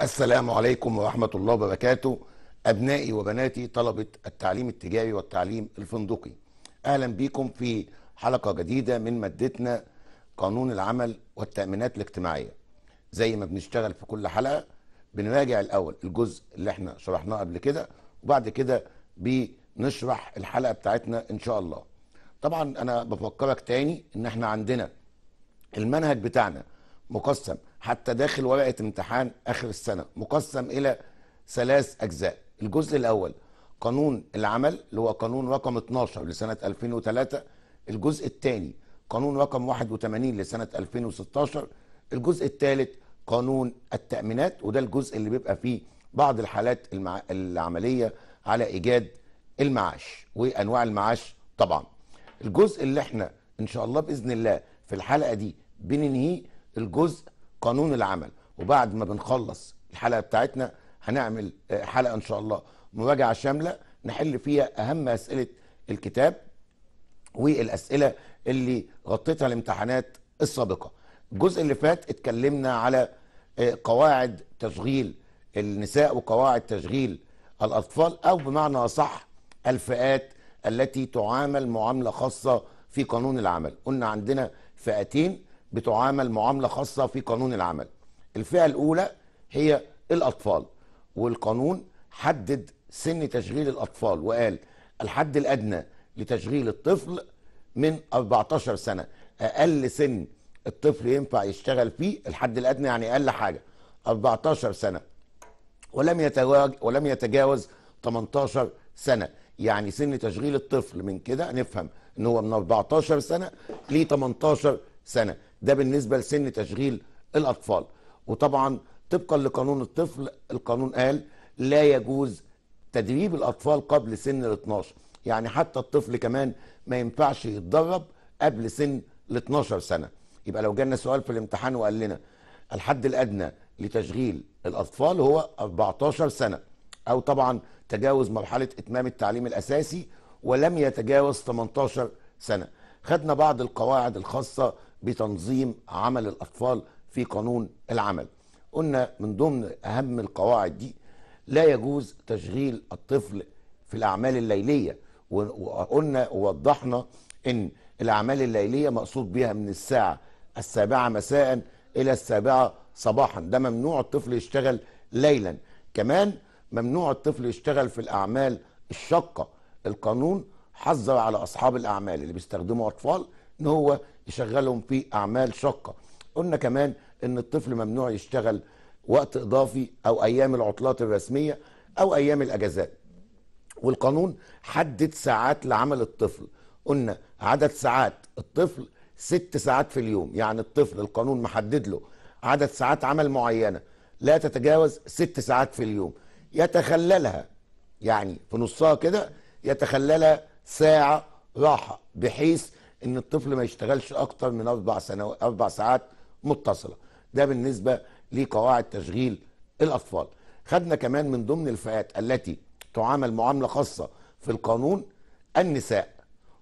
السلام عليكم ورحمة الله وبركاته أبنائي وبناتي طلبة التعليم التجاري والتعليم الفندقي أهلا بكم في حلقة جديدة من مادتنا قانون العمل والتأمينات الاجتماعية زي ما بنشتغل في كل حلقة بنراجع الأول الجزء اللي احنا شرحناه قبل كده وبعد كده بنشرح الحلقة بتاعتنا إن شاء الله طبعا أنا بفكرك تاني إن احنا عندنا المنهج بتاعنا مقسم حتى داخل ورقه امتحان اخر السنه مقسم الى ثلاث اجزاء الجزء الاول قانون العمل اللي هو قانون رقم 12 لسنه 2003 الجزء الثاني قانون رقم 81 لسنه 2016 الجزء الثالث قانون التامينات وده الجزء اللي بيبقى فيه بعض الحالات المع... العمليه على ايجاد المعاش وانواع المعاش طبعا الجزء اللي احنا ان شاء الله باذن الله في الحلقه دي بننهيه الجزء قانون العمل وبعد ما بنخلص الحلقه بتاعتنا هنعمل آه، حلقه ان شاء الله مراجعه شامله نحل فيها اهم اسئله الكتاب والاسئله اللي غطيتها الامتحانات السابقه الجزء اللي فات اتكلمنا على آه، قواعد تشغيل النساء وقواعد تشغيل الاطفال او بمعنى اصح الفئات التي تعامل معامله خاصه في قانون العمل قلنا عندنا فئتين بتعامل معامله خاصه في قانون العمل الفئه الاولى هي الاطفال والقانون حدد سن تشغيل الاطفال وقال الحد الادنى لتشغيل الطفل من 14 سنه اقل سن الطفل ينفع يشتغل فيه الحد الادنى يعني اقل حاجه 14 سنه ولم يتجاوز ولم يتجاوز 18 سنه يعني سن تشغيل الطفل من كده نفهم ان هو من 14 سنه ل 18 سنه ده بالنسبه لسن تشغيل الاطفال وطبعا طبقا لقانون الطفل القانون قال لا يجوز تدريب الاطفال قبل سن ال 12 يعني حتى الطفل كمان ما ينفعش يتدرب قبل سن ال 12 سنه يبقى لو جالنا سؤال في الامتحان وقال لنا الحد الادنى لتشغيل الاطفال هو 14 سنه او طبعا تجاوز مرحله اتمام التعليم الاساسي ولم يتجاوز 18 سنه خدنا بعض القواعد الخاصه بتنظيم عمل الأطفال في قانون العمل قلنا من ضمن أهم القواعد دي لا يجوز تشغيل الطفل في الأعمال الليلية وقلنا ووضحنا أن الأعمال الليلية مقصود بها من الساعة السابعة مساء إلى السابعة صباحا ده ممنوع الطفل يشتغل ليلا كمان ممنوع الطفل يشتغل في الأعمال الشاقة القانون حذر على أصحاب الأعمال اللي بيستخدموا أطفال ان هو يشغلهم في اعمال شاقه قلنا كمان ان الطفل ممنوع يشتغل وقت اضافي او ايام العطلات الرسميه او ايام الاجازات والقانون حدد ساعات لعمل الطفل قلنا عدد ساعات الطفل ست ساعات في اليوم يعني الطفل القانون محدد له عدد ساعات عمل معينه لا تتجاوز ست ساعات في اليوم يتخللها يعني في نصها كده يتخللها ساعه راحه بحيث ان الطفل ما يشتغلش اكتر من اربع سنوات اربع ساعات متصله ده بالنسبه لقواعد تشغيل الاطفال خدنا كمان من ضمن الفئات التي تعامل معامله خاصه في القانون النساء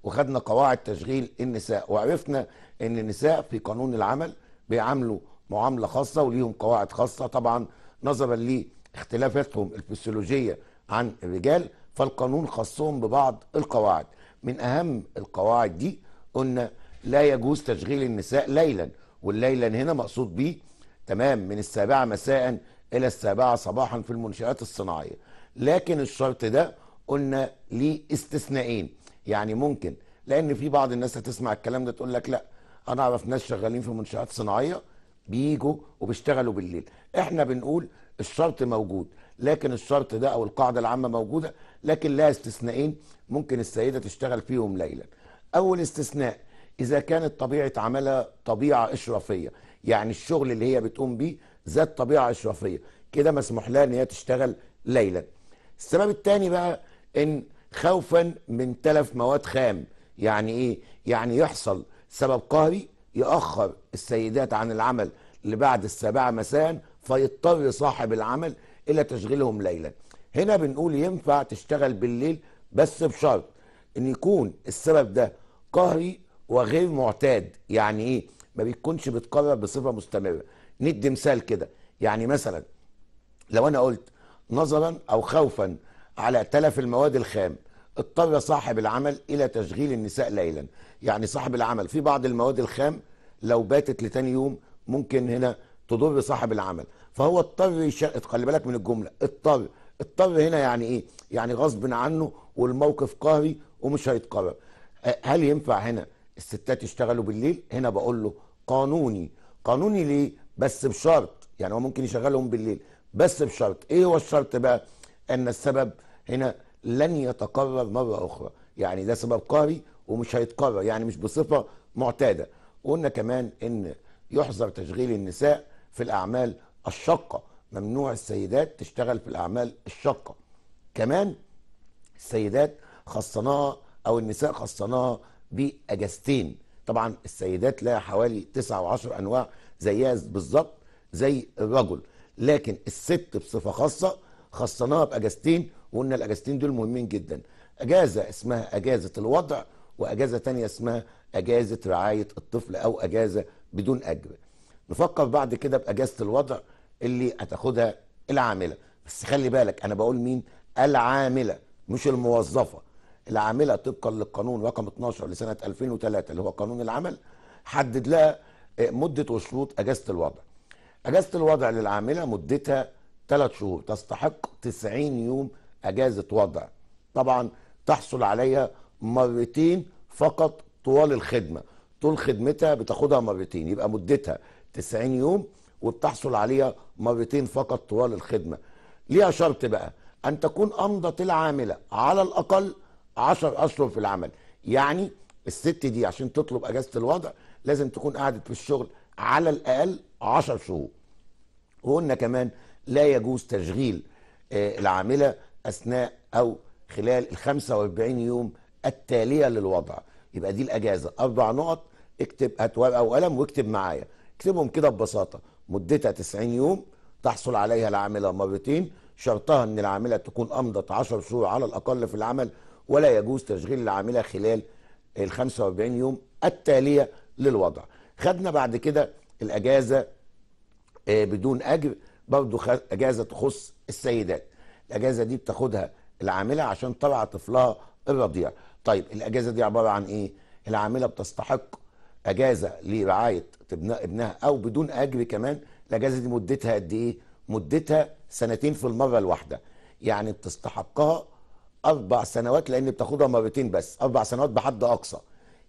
وخدنا قواعد تشغيل النساء وعرفنا ان النساء في قانون العمل بيعاملوا معامله خاصه وليهم قواعد خاصه طبعا نظرا لاختلافاتهم الفسيولوجيه عن الرجال فالقانون خصهم ببعض القواعد من اهم القواعد دي قلنا لا يجوز تشغيل النساء ليلا والليلا هنا مقصود بيه تمام من السابعة مساء إلى السابعة صباحا في المنشآت الصناعية لكن الشرط ده قلنا ليه استثنائين يعني ممكن لأن في بعض الناس هتسمع الكلام ده تقول لك لا أنا أعرف ناس شغالين في منشآت صناعية بيجوا وبيشتغلوا بالليل احنا بنقول الشرط موجود لكن الشرط ده او القاعده العامه موجوده لكن لها استثنائين ممكن السيده تشتغل فيهم ليلا اول استثناء اذا كانت طبيعه عملها طبيعه اشرافيه يعني الشغل اللي هي بتقوم بيه ذات طبيعه اشرافيه كده مسموح لها ان هي تشتغل ليلا السبب الثاني بقى ان خوفا من تلف مواد خام يعني ايه يعني يحصل سبب قهري ياخر السيدات عن العمل لبعد السابعه مساء فيضطر صاحب العمل الى تشغيلهم ليلا هنا بنقول ينفع تشتغل بالليل بس بشرط ان يكون السبب ده قهري وغير معتاد يعني ايه ما بيكونش بتكرر بصفه مستمره ندي مثال كده يعني مثلا لو انا قلت نظرا او خوفا على تلف المواد الخام اضطر صاحب العمل الى تشغيل النساء ليلا يعني صاحب العمل في بعض المواد الخام لو باتت لتاني يوم ممكن هنا تضر صاحب العمل فهو اضطر يش... خلي بالك من الجمله اضطر اضطر هنا يعني ايه يعني غصب عنه والموقف قهري ومش هيتكرر هل ينفع هنا الستات يشتغلوا بالليل هنا بقول له قانوني قانوني ليه بس بشرط يعني هو ممكن يشغلهم بالليل بس بشرط ايه هو الشرط بقى ان السبب هنا لن يتكرر مره اخرى يعني ده سبب قهري ومش هيتكرر يعني مش بصفه معتاده وقلنا كمان ان يحظر تشغيل النساء في الاعمال الشاقه ممنوع السيدات تشتغل في الاعمال الشاقه كمان السيدات خصناها او النساء خصناها باجازتين طبعا السيدات لها حوالي 9 و 10 انواع زيها بالظبط زي الرجل لكن الست بصفه خاصه خصناها باجازتين وقلنا الاجازتين دول مهمين جدا اجازه اسمها اجازه الوضع واجازه تانية اسمها اجازه رعايه الطفل او اجازه بدون اجر نفكر بعد كده باجازه الوضع اللي هتاخدها العامله بس خلي بالك انا بقول مين العامله مش الموظفه العامله طبقا للقانون رقم 12 لسنه 2003 اللي هو قانون العمل حدد لها آه، مده وشروط اجازه الوضع. اجازه الوضع للعامله مدتها ثلاث شهور تستحق 90 يوم اجازه وضع. طبعا تحصل عليها مرتين فقط طوال الخدمه، طول خدمتها بتاخدها مرتين يبقى مدتها 90 يوم وبتحصل عليها مرتين فقط طوال الخدمه. ليها شرط بقى ان تكون امضت العامله على الاقل 10 اشهر في العمل يعني الست دي عشان تطلب اجازه الوضع لازم تكون قعدت في الشغل على الاقل 10 شهور وقلنا كمان لا يجوز تشغيل آه، العامله اثناء او خلال ال 45 يوم التاليه للوضع يبقى دي الاجازه اربع نقط اكتب هات ورقه وقلم واكتب معايا اكتبهم كده ببساطه مدتها 90 يوم تحصل عليها العامله مرتين شرطها ان العامله تكون امضت 10 شهور على الاقل في العمل ولا يجوز تشغيل العامله خلال ال 45 يوم التاليه للوضع خدنا بعد كده الاجازه آه، بدون اجر برضه اجازه تخص السيدات الاجازه دي بتاخدها العامله عشان طلع طفلها الرضيع طيب الاجازه دي عباره عن ايه العامله بتستحق اجازه لرعايه ابنها او بدون اجر كمان الاجازه دي مدتها قد ايه مدتها سنتين في المره الواحده يعني بتستحقها اربع سنوات لان بتاخدها مرتين بس اربع سنوات بحد اقصى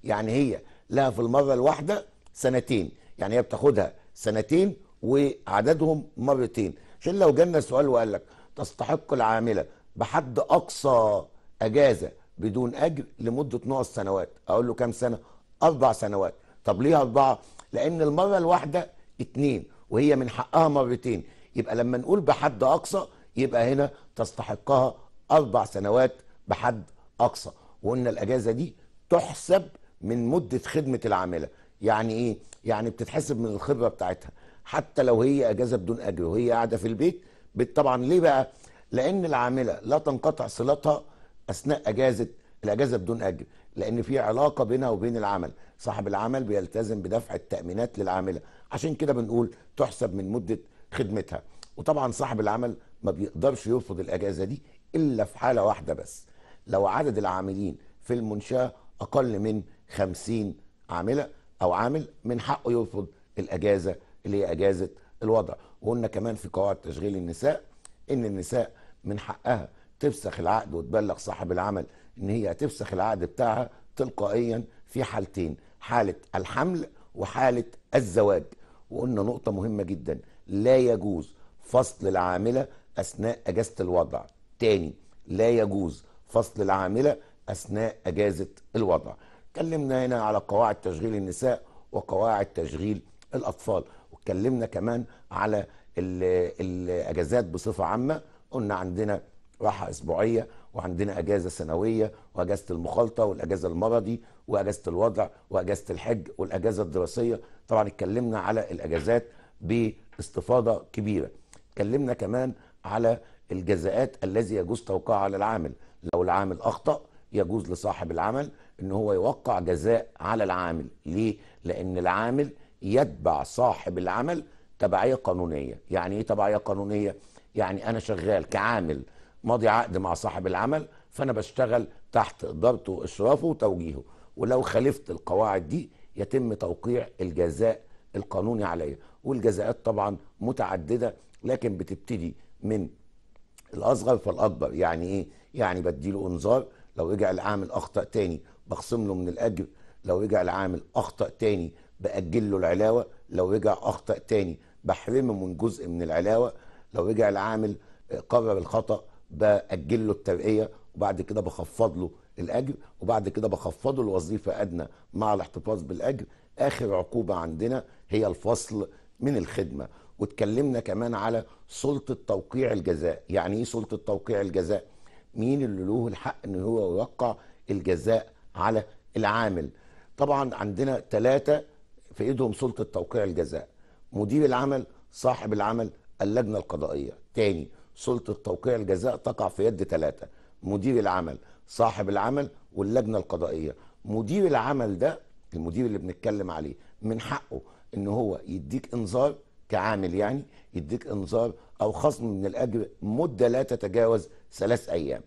يعني هي لها في المره الواحده سنتين يعني هي بتاخدها سنتين وعددهم مرتين عشان لو جالنا سؤال وقال لك تستحق العامله بحد اقصى اجازه بدون اجر لمده نقص سنوات اقول له كام سنه اربع سنوات طب ليه اربعه لان المره الواحده اتنين وهي من حقها مرتين يبقى لما نقول بحد اقصى يبقى هنا تستحقها اربع سنوات بحد اقصى وقلنا الاجازه دي تحسب من مده خدمه العامله يعني ايه يعني بتتحسب من الخبره بتاعتها حتى لو هي اجازه بدون اجر وهي قاعده في البيت طبعا ليه بقى لان العامله لا تنقطع صلتها اثناء اجازه الاجازه بدون اجر لان في علاقه بينها وبين العمل صاحب العمل بيلتزم بدفع التامينات للعامله عشان كده بنقول تحسب من مده خدمتها وطبعا صاحب العمل ما بيقدرش يرفض الاجازه دي الا في حاله واحده بس لو عدد العاملين في المنشاه اقل من 50 عامله او عامل من حقه يرفض الاجازه اللي هي اجازه الوضع وقلنا كمان في قواعد تشغيل النساء ان النساء من حقها تفسخ العقد وتبلغ صاحب العمل ان هي هتفسخ العقد بتاعها تلقائيا في حالتين حاله الحمل وحاله الزواج وقلنا نقطه مهمه جدا لا يجوز فصل العامله اثناء اجازه الوضع تاني لا يجوز فصل العاملة أثناء أجازة الوضع اتكلمنا هنا على قواعد تشغيل النساء وقواعد تشغيل الأطفال واتكلمنا كمان على الأجازات بصفة عامة قلنا عندنا راحة أسبوعية وعندنا أجازة سنوية وأجازة المخالطة والأجازة المرضي وأجازة الوضع وأجازة الحج والأجازة الدراسية طبعا اتكلمنا على الأجازات باستفاضة كبيرة اتكلمنا كمان على الجزاءات الذي يجوز توقيعها على العامل لو العامل اخطا يجوز لصاحب العمل ان هو يوقع جزاء على العامل ليه لان العامل يتبع صاحب العمل تبعيه قانونيه يعني ايه تبعيه قانونيه يعني انا شغال كعامل ماضي عقد مع صاحب العمل فانا بشتغل تحت ادارته واشرافه وتوجيهه ولو خالفت القواعد دي يتم توقيع الجزاء القانوني عليا والجزاءات طبعا متعدده لكن بتبتدي من الاصغر فالاكبر يعني ايه يعني بديله انذار لو رجع العامل اخطا تاني بخصم له من الاجر لو رجع العامل اخطا تاني باجل له العلاوه لو رجع اخطا تاني بحرمه من جزء من العلاوه لو رجع العامل قرر الخطا باجل له الترقيه وبعد كده بخفض له الاجر وبعد كده بخفضه لوظيفه ادنى مع الاحتفاظ بالاجر اخر عقوبه عندنا هي الفصل من الخدمه واتكلمنا كمان على سلطه توقيع الجزاء يعني ايه سلطه توقيع الجزاء مين اللي له الحق ان هو يوقع الجزاء على العامل طبعا عندنا ثلاثه في ايدهم سلطه توقيع الجزاء مدير العمل صاحب العمل اللجنه القضائيه تاني سلطه توقيع الجزاء تقع في يد ثلاثه مدير العمل صاحب العمل واللجنه القضائيه مدير العمل ده المدير اللي بنتكلم عليه من حقه ان هو يديك انذار كعامل يعني يديك انذار او خصم من الاجر مده لا تتجاوز ثلاث ايام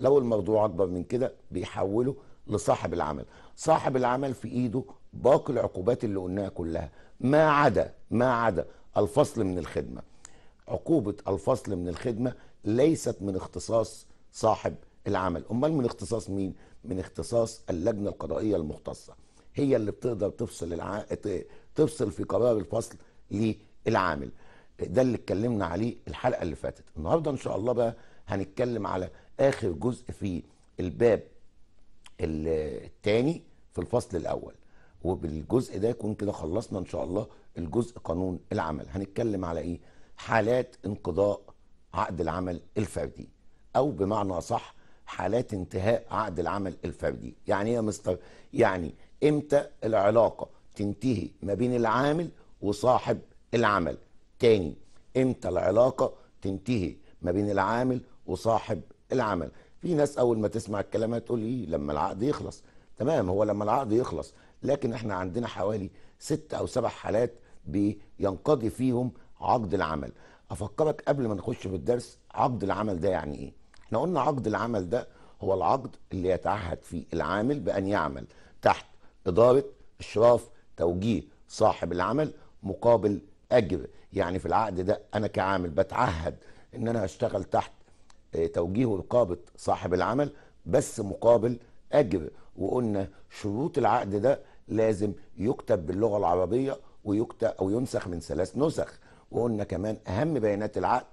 لو الموضوع اكبر من كده بيحوله لصاحب العمل صاحب العمل في ايده باقي العقوبات اللي قلناها كلها ما عدا ما عدا الفصل من الخدمه عقوبه الفصل من الخدمه ليست من اختصاص صاحب العمل امال من اختصاص مين من اختصاص اللجنه القضائيه المختصه هي اللي بتقدر تفصل الع... تفصل في قرار الفصل ليه العامل ده اللي اتكلمنا عليه الحلقه اللي فاتت النهارده ان شاء الله بقى هنتكلم على اخر جزء في الباب الثاني في الفصل الاول وبالجزء ده يكون كده خلصنا ان شاء الله الجزء قانون العمل هنتكلم على ايه حالات انقضاء عقد العمل الفردي او بمعنى صح حالات انتهاء عقد العمل الفردي يعني ايه يا مستر يعني امتى العلاقه تنتهي ما بين العامل وصاحب العمل تاني امتى العلاقه تنتهي ما بين العامل وصاحب العمل في ناس اول ما تسمع الكلام هتقول لي إيه، لما العقد يخلص تمام هو لما العقد يخلص لكن احنا عندنا حوالي ست او سبع حالات بينقضي فيهم عقد العمل افكرك قبل ما نخش في الدرس عقد العمل ده يعني ايه احنا قلنا عقد العمل ده هو العقد اللي يتعهد فيه العامل بان يعمل تحت اداره اشراف توجيه صاحب العمل مقابل اجر يعني في العقد ده انا كعامل بتعهد ان انا هشتغل تحت آه، توجيه ورقابه صاحب العمل بس مقابل أجر وقلنا شروط العقد ده لازم يكتب باللغة العربية ويكتب أو ينسخ من ثلاث نسخ وقلنا كمان أهم بيانات العقد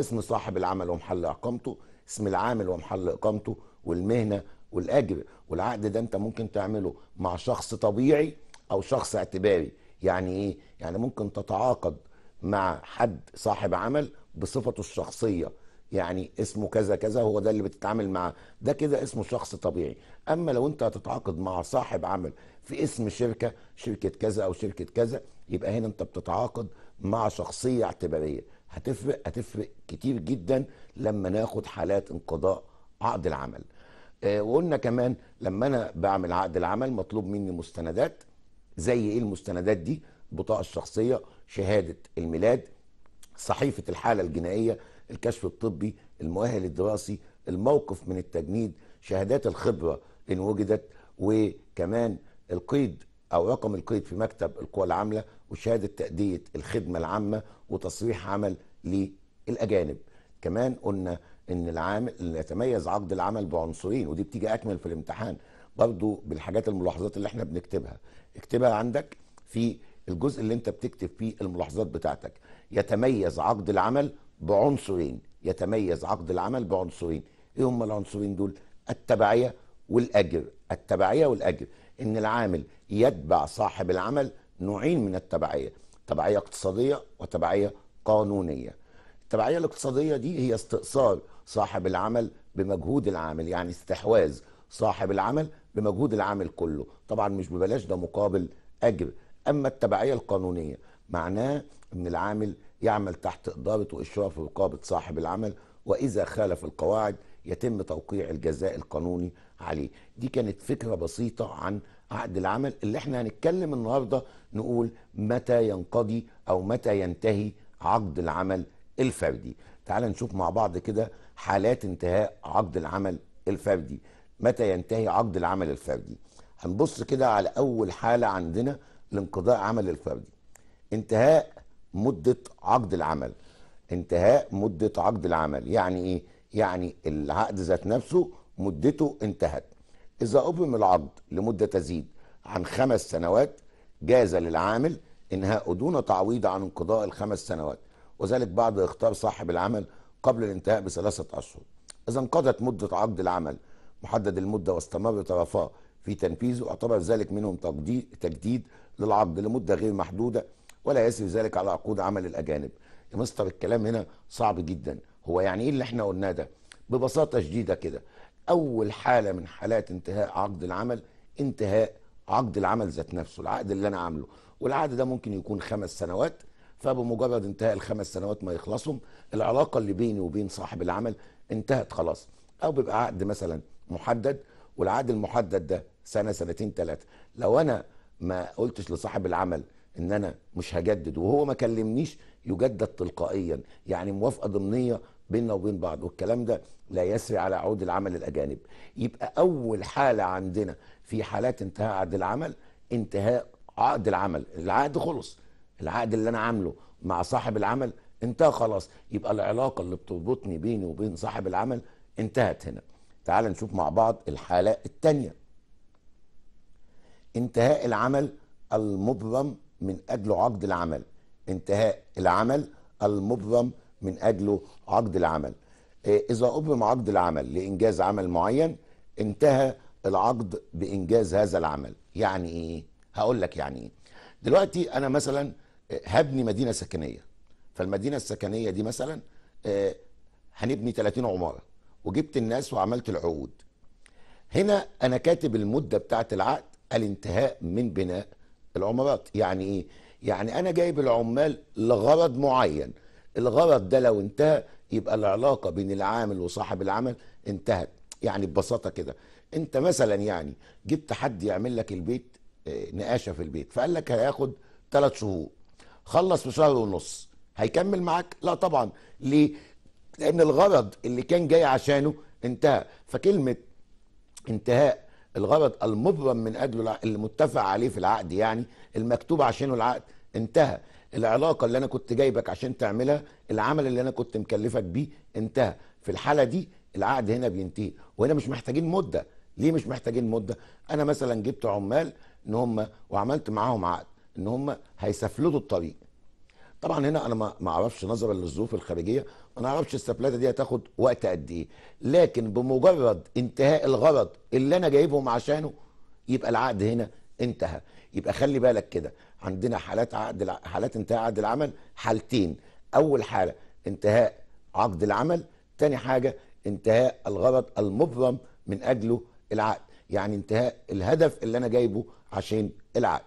اسم صاحب العمل ومحل إقامته اسم العامل ومحل إقامته والمهنة والأجر والعقد ده أنت ممكن تعمله مع شخص طبيعي أو شخص اعتباري يعني ايه يعني ممكن تتعاقد مع حد صاحب عمل بصفته الشخصيه يعني اسمه كذا كذا هو ده اللي بتتعامل معاه ده كده اسمه شخص طبيعي اما لو انت هتتعاقد مع صاحب عمل في اسم شركه شركه كذا او شركه كذا يبقى هنا انت بتتعاقد مع شخصيه اعتباريه هتفرق هتفرق كتير جدا لما ناخد حالات انقضاء عقد العمل آه، وقلنا كمان لما انا بعمل عقد العمل مطلوب مني مستندات زي ايه المستندات دي البطاقه الشخصيه شهاده الميلاد صحيفه الحاله الجنائيه الكشف الطبي المؤهل الدراسي الموقف من التجنيد شهادات الخبره ان وجدت وكمان القيد او رقم القيد في مكتب القوى العامله وشهاده تاديه الخدمه العامه وتصريح عمل للاجانب كمان قلنا ان العامل اللي يتميز عقد العمل بعنصرين ودي بتيجي اكمل في الامتحان برضو بالحاجات الملاحظات اللي احنا بنكتبها اكتبها عندك في الجزء اللي انت بتكتب فيه الملاحظات بتاعتك يتميز عقد العمل بعنصرين يتميز عقد العمل بعنصرين ايه هم العنصرين دول التبعية والأجر التبعية والأجر ان العامل يتبع صاحب العمل نوعين من التبعية تبعية اقتصادية وتبعية قانونية التبعية الاقتصادية دي هي استئثار صاحب العمل بمجهود العامل يعني استحواذ صاحب العمل بمجهود العامل كله طبعا مش ببلاش ده مقابل اجر اما التبعيه القانونيه معناه ان العامل يعمل تحت اداره واشراف رقابه صاحب العمل واذا خالف القواعد يتم توقيع الجزاء القانوني عليه دي كانت فكره بسيطه عن عقد العمل اللي احنا هنتكلم النهارده نقول متى ينقضي او متى ينتهي عقد العمل الفردي تعال نشوف مع بعض كده حالات انتهاء عقد العمل الفردي متى ينتهي عقد العمل الفردي هنبص كده على اول حاله عندنا لانقضاء عمل الفردي انتهاء مده عقد العمل انتهاء مده عقد العمل يعني ايه يعني العقد ذات نفسه مدته انتهت اذا أبرم العقد لمده تزيد عن خمس سنوات جاز للعامل انهاءه دون تعويض عن انقضاء الخمس سنوات وذلك بعد اختار صاحب العمل قبل الانتهاء بثلاثه اشهر اذا انقضت مده عقد العمل محدد المدة واستمر طرفا في تنفيذه اعتبر ذلك منهم تجديد للعقد لمدة غير محدودة ولا يسري ذلك على عقود عمل الأجانب يا مستر الكلام هنا صعب جدا هو يعني إيه اللي احنا قلناه ده ببساطة شديدة كده أول حالة من حالات انتهاء عقد العمل انتهاء عقد العمل ذات نفسه العقد اللي أنا عامله والعقد ده ممكن يكون خمس سنوات فبمجرد انتهاء الخمس سنوات ما يخلصهم العلاقة اللي بيني وبين صاحب العمل انتهت خلاص أو بيبقى عقد مثلا محدد والعقد المحدد ده سنه سنتين ثلاثه لو انا ما قلتش لصاحب العمل ان انا مش هجدد وهو ما كلمنيش يجدد تلقائيا يعني موافقه ضمنيه بيننا وبين بعض والكلام ده لا يسري على عود العمل الاجانب يبقى اول حاله عندنا في حالات انتهاء عقد العمل انتهاء عقد العمل العقد خلص العقد اللي انا عامله مع صاحب العمل انتهى خلاص يبقى العلاقه اللي بتربطني بيني وبين صاحب العمل انتهت هنا تعال نشوف مع بعض الحالة الثانية انتهاء العمل المبرم من أجل عقد العمل انتهاء العمل المبرم من أجله عقد العمل آه، إذا أبرم عقد العمل لإنجاز عمل معين انتهى العقد بإنجاز هذا العمل يعني إيه؟ هقول لك يعني إيه دلوقتي أنا مثلا آه، هبني مدينة سكنية فالمدينة السكنية دي مثلا آه، هنبني 30 عمارة وجبت الناس وعملت العقود هنا انا كاتب المده بتاعه العقد الانتهاء من بناء العمارات يعني ايه يعني انا جايب العمال لغرض معين الغرض ده لو انتهى يبقى العلاقه بين العامل وصاحب العمل انتهت يعني ببساطه كده انت مثلا يعني جبت حد يعمل لك البيت آه، نقاشه في البيت فقال لك هياخد ثلاث شهور خلص في شهر ونص هيكمل معاك لا طبعا ليه لان الغرض اللي كان جاي عشانه انتهى فكلمه انتهاء الغرض المبرم من اجله اللي متفق عليه في العقد يعني المكتوب عشانه العقد انتهى العلاقه اللي انا كنت جايبك عشان تعملها العمل اللي انا كنت مكلفك بيه انتهى في الحاله دي العقد هنا بينتهي وهنا مش محتاجين مده ليه مش محتاجين مده انا مثلا جبت عمال ان هم وعملت معاهم عقد ان هم هيسفلتوا الطريق طبعا هنا انا ما اعرفش نظرا للظروف الخارجيه انا ما اعرفش السبلاته دي هتاخد وقت قد ايه لكن بمجرد انتهاء الغرض اللي انا جايبهم عشانه يبقى العقد هنا انتهى يبقى خلي بالك كده عندنا حالات عقد حالات انتهاء عقد العمل حالتين اول حاله انتهاء عقد العمل تاني حاجه انتهاء الغرض المبرم من اجله العقد يعني انتهاء الهدف اللي انا جايبه عشان العقد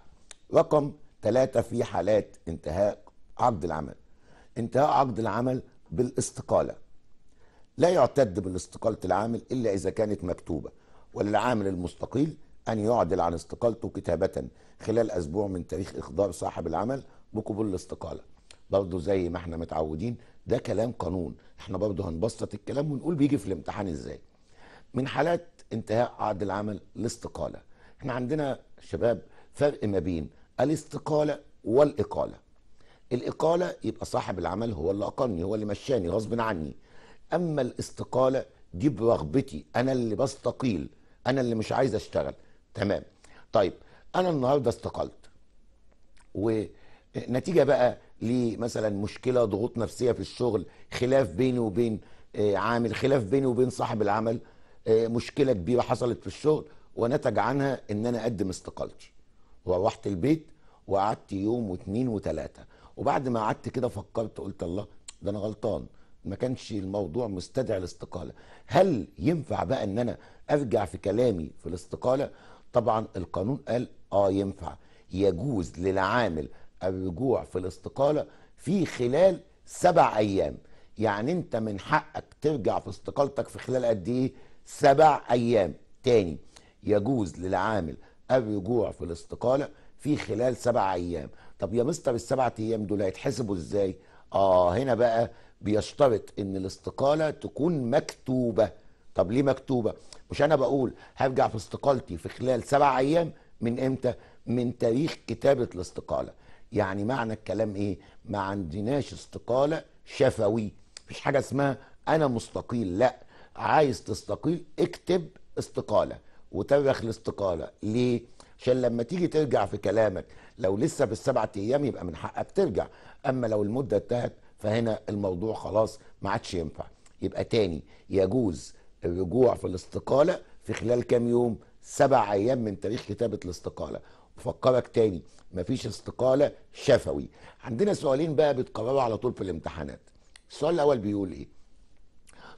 رقم ثلاثة في حالات انتهاء عقد العمل انتهاء عقد العمل بالاستقالة لا يعتد بالاستقالة العامل إلا إذا كانت مكتوبة وللعامل المستقيل أن يعدل عن استقالته كتابة خلال أسبوع من تاريخ إخضار صاحب العمل بقبول الاستقالة برضه زي ما احنا متعودين ده كلام قانون احنا برضه هنبسط الكلام ونقول بيجي في الامتحان ازاي من حالات انتهاء عقد العمل الاستقالة احنا عندنا شباب فرق ما بين الاستقالة والإقالة الاقاله يبقى صاحب العمل هو اللي اقلني هو اللي مشاني غصب عني اما الاستقاله دي برغبتي انا اللي بستقيل انا اللي مش عايز اشتغل تمام طيب انا النهارده استقلت ونتيجه بقى لمثلا مشكله ضغوط نفسيه في الشغل خلاف بيني وبين آه، عامل خلاف بيني وبين صاحب العمل آه، مشكله كبيره حصلت في الشغل ونتج عنها ان انا اقدم استقالتي وروحت البيت وقعدت يوم واثنين وثلاثه وبعد ما قعدت كده فكرت قلت الله ده انا غلطان ما كانش الموضوع مستدعي الاستقاله هل ينفع بقى ان انا ارجع في كلامي في الاستقاله طبعا القانون قال اه ينفع يجوز للعامل الرجوع في الاستقاله في خلال سبع ايام يعني انت من حقك ترجع في استقالتك في خلال قد ايه سبع ايام تاني يجوز للعامل الرجوع في الاستقاله في خلال سبع ايام طب يا مستر السبعة ايام دول هيتحسبوا ازاي اه هنا بقى بيشترط ان الاستقالة تكون مكتوبة طب ليه مكتوبة مش انا بقول هرجع في استقالتي في خلال سبع ايام من امتى من تاريخ كتابة الاستقالة يعني معنى الكلام ايه ما عندناش استقالة شفوي مفيش حاجة اسمها انا مستقيل لا عايز تستقيل اكتب استقالة وترخ الاستقالة ليه عشان لما تيجي ترجع في كلامك لو لسه بالسبعة ايام يبقى من حقك ترجع اما لو المده انتهت فهنا الموضوع خلاص ما عادش ينفع يبقى تاني يجوز الرجوع في الاستقاله في خلال كام يوم سبع ايام من تاريخ كتابه الاستقاله وفكرك تاني مفيش استقاله شفوي عندنا سؤالين بقى بيتكرروا على طول في الامتحانات السؤال الاول بيقول ايه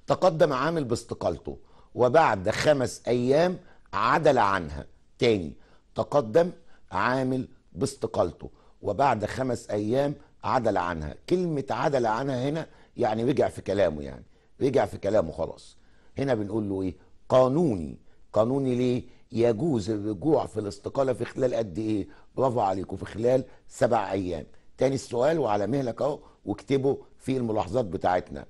تقدم عامل باستقالته وبعد خمس ايام عدل عنها تاني تقدم عامل باستقالته وبعد خمس أيام عدل عنها كلمة عدل عنها هنا يعني رجع في كلامه يعني رجع في كلامه خلاص هنا بنقول له إيه قانوني قانوني ليه يجوز الرجوع في الاستقالة في خلال قد إيه برافو عليكم في خلال سبع أيام تاني السؤال وعلى مهلك أهو واكتبه في الملاحظات بتاعتنا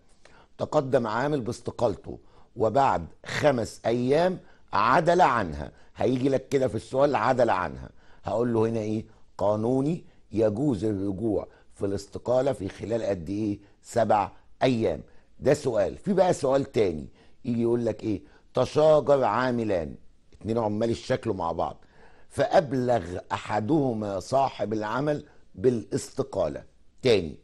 تقدم عامل باستقالته وبعد خمس أيام عدل عنها هيجي لك كده في السؤال عدل عنها هقول له هنا ايه قانوني يجوز الرجوع في الاستقاله في خلال قد ايه سبع ايام ده سؤال في بقى سؤال تاني يجي يقول لك ايه تشاجر عاملان اتنين عمال الشكل مع بعض فابلغ احدهما صاحب العمل بالاستقاله تاني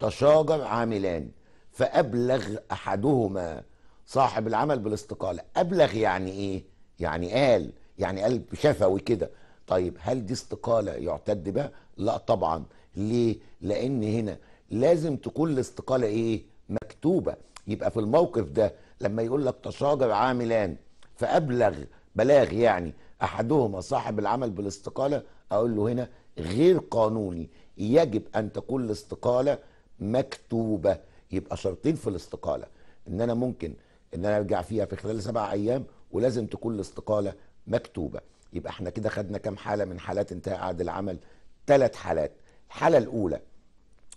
تشاجر عاملان فابلغ احدهما صاحب العمل بالاستقاله ابلغ يعني ايه يعني قال يعني قال بشفوي كده طيب هل دي استقاله يعتد بها؟ لا طبعا ليه؟ لان هنا لازم تكون الاستقاله ايه؟ مكتوبه يبقى في الموقف ده لما يقول لك تشاجر عاملان فابلغ بلاغ يعني احدهما صاحب العمل بالاستقاله اقول له هنا غير قانوني يجب ان تكون الاستقاله مكتوبه يبقى شرطين في الاستقاله ان انا ممكن ان انا ارجع فيها في خلال سبع ايام ولازم تكون الاستقاله مكتوبه يبقى احنا كده خدنا كام حاله من حالات انتهاء عقد العمل ثلاث حالات الحاله الاولى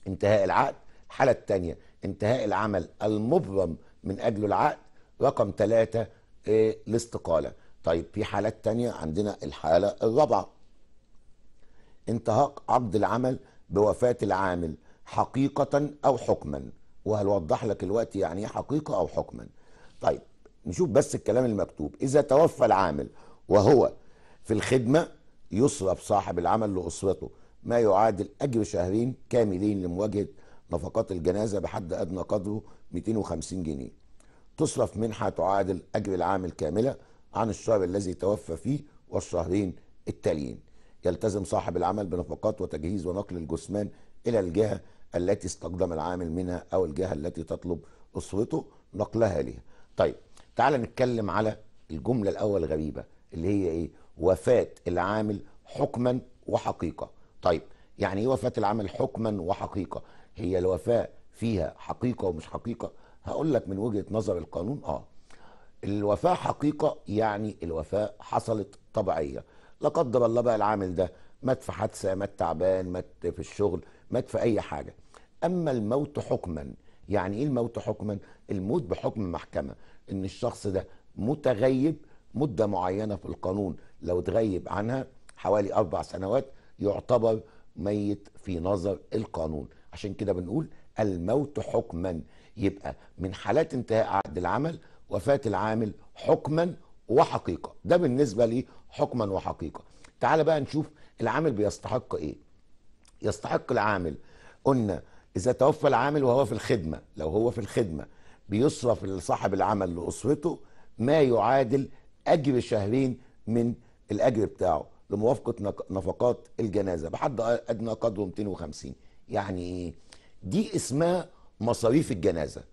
انتهاء العقد الحاله الثانيه انتهاء العمل المبرم من اجله العقد رقم ثلاثة إيه الاستقالة طيب في حالات ثانيه عندنا الحالة الرابعة انتهاء عقد العمل بوفاة العامل حقيقة أو حكما وهنوضح لك الوقت يعني ايه حقيقة أو حكما طيب نشوف بس الكلام المكتوب إذا توفى العامل وهو في الخدمة يصرف صاحب العمل لأسرته ما يعادل أجر شهرين كاملين لمواجهة نفقات الجنازة بحد أدنى قدره 250 جنيه تصرف منحة تعادل أجر العامل كاملة عن الشهر الذي توفى فيه والشهرين التاليين يلتزم صاحب العمل بنفقات وتجهيز ونقل الجثمان إلى الجهة التي استقدم العامل منها أو الجهة التي تطلب أسرته نقلها لها طيب تعال نتكلم على الجملة الأول غريبة اللي هي إيه وفاة العامل حكما وحقيقة طيب يعني ايه وفاة العامل حكما وحقيقة هي الوفاة فيها حقيقة ومش حقيقة هقول لك من وجهة نظر القانون اه الوفاة حقيقة يعني الوفاة حصلت طبيعية لا قدر الله بقى العامل ده مات في حادثة مات تعبان مات في الشغل مات في أي حاجة أما الموت حكما يعني إيه الموت حكما الموت بحكم محكمة إن الشخص ده متغيب مدة معينة في القانون لو تغيب عنها حوالي أربع سنوات يعتبر ميت في نظر القانون عشان كده بنقول الموت حكما يبقى من حالات انتهاء عقد العمل وفاة العامل حكما وحقيقة ده بالنسبة لي حكما وحقيقة تعال بقى نشوف العامل بيستحق ايه يستحق العامل قلنا اذا توفى العامل وهو في الخدمة لو هو في الخدمة بيصرف لصاحب العمل لأسرته ما يعادل أجر شهرين من الاجر بتاعه لموافقه نفقات الجنازه بحد ادنى قدره 250 يعني ايه دي اسمها مصاريف الجنازه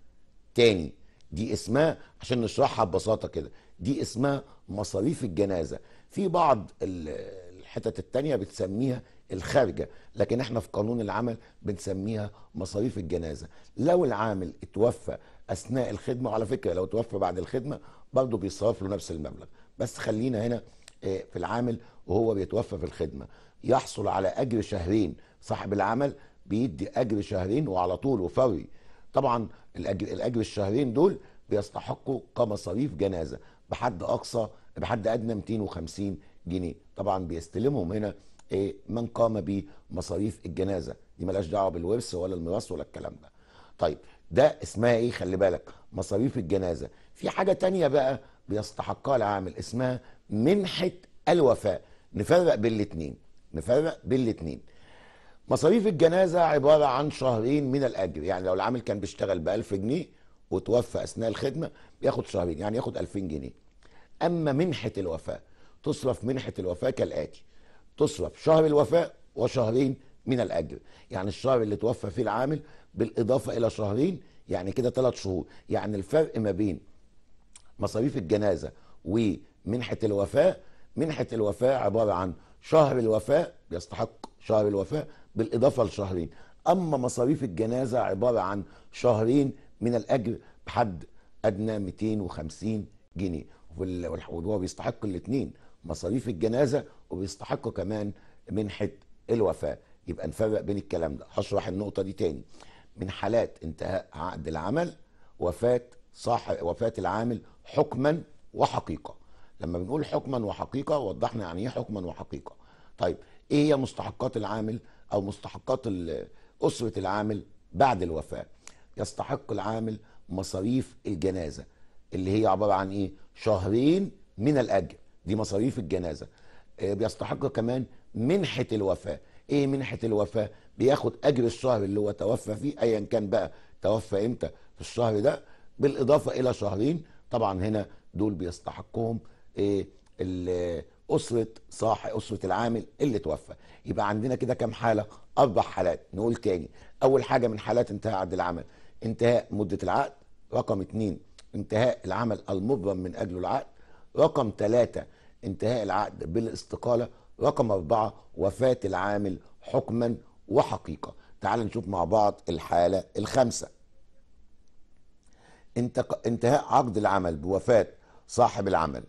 تاني دي اسمها عشان نشرحها ببساطه كده دي اسمها مصاريف الجنازه في بعض الحتت التانية بتسميها الخارجه لكن احنا في قانون العمل بنسميها مصاريف الجنازه لو العامل اتوفى اثناء الخدمه وعلى فكره لو توفى بعد الخدمه برضه بيصرف له نفس المبلغ بس خلينا هنا في العامل وهو بيتوفى في الخدمه يحصل على اجر شهرين صاحب العمل بيدي اجر شهرين وعلى طول وفوري طبعا الاجر الاجر الشهرين دول بيستحقوا كمصاريف جنازه بحد اقصى بحد ادنى 250 جنيه طبعا بيستلمهم هنا إيه، من قام بمصاريف الجنازه دي ملهاش دعوه بالورث ولا الميراث ولا الكلام ده طيب ده اسمها ايه خلي بالك مصاريف الجنازه في حاجه تانية بقى بيستحقها العامل اسمها منحة الوفاء نفرق بين الاتنين نفرق بين الاتنين مصاريف الجنازة عبارة عن شهرين من الأجر يعني لو العامل كان بيشتغل ب 1000 جنيه وتوفى أثناء الخدمة بياخد شهرين يعني ياخد 2000 جنيه أما منحة الوفاة تصرف منحة الوفاة كالآتي تصرف شهر الوفاة وشهرين من الأجر يعني الشهر اللي توفى فيه العامل بالإضافة إلى شهرين يعني كده ثلاث شهور يعني الفرق ما بين مصاريف الجنازة و منحه الوفاء منحه الوفاء عباره عن شهر الوفاء يستحق شهر الوفاء بالاضافه لشهرين اما مصاريف الجنازه عباره عن شهرين من الاجر بحد ادنى 250 جنيه وهو بيستحق الاثنين مصاريف الجنازه وبيستحقوا كمان منحه الوفاه يبقى نفرق بين الكلام ده هشرح النقطه دي تاني من حالات انتهاء عقد العمل وفاه صاحب وفاه العامل حكما وحقيقه لما بنقول حكما وحقيقه وضحنا يعني ايه حكما وحقيقه طيب ايه هي مستحقات العامل او مستحقات اسره العامل بعد الوفاه يستحق العامل مصاريف الجنازه اللي هي عباره عن ايه شهرين من الاجر دي مصاريف الجنازه آه، بيستحق كمان منحه الوفاه ايه منحه الوفاه بياخد اجر الشهر اللي هو توفى فيه ايا كان بقى توفى امتى في الشهر ده بالاضافه الى شهرين طبعا هنا دول بيستحقهم ايه اسره صاحب اسره العامل اللي توفى يبقى عندنا كده كام حاله اربع حالات نقول تاني اول حاجه من حالات انتهاء عقد العمل انتهاء مده العقد رقم اتنين انتهاء العمل المبرم من اجله العقد رقم ثلاثة انتهاء العقد بالاستقالة رقم أربعة وفاة العامل حكما وحقيقة تعال نشوف مع بعض الحالة الخامسة انتهاء عقد العمل بوفاة صاحب العمل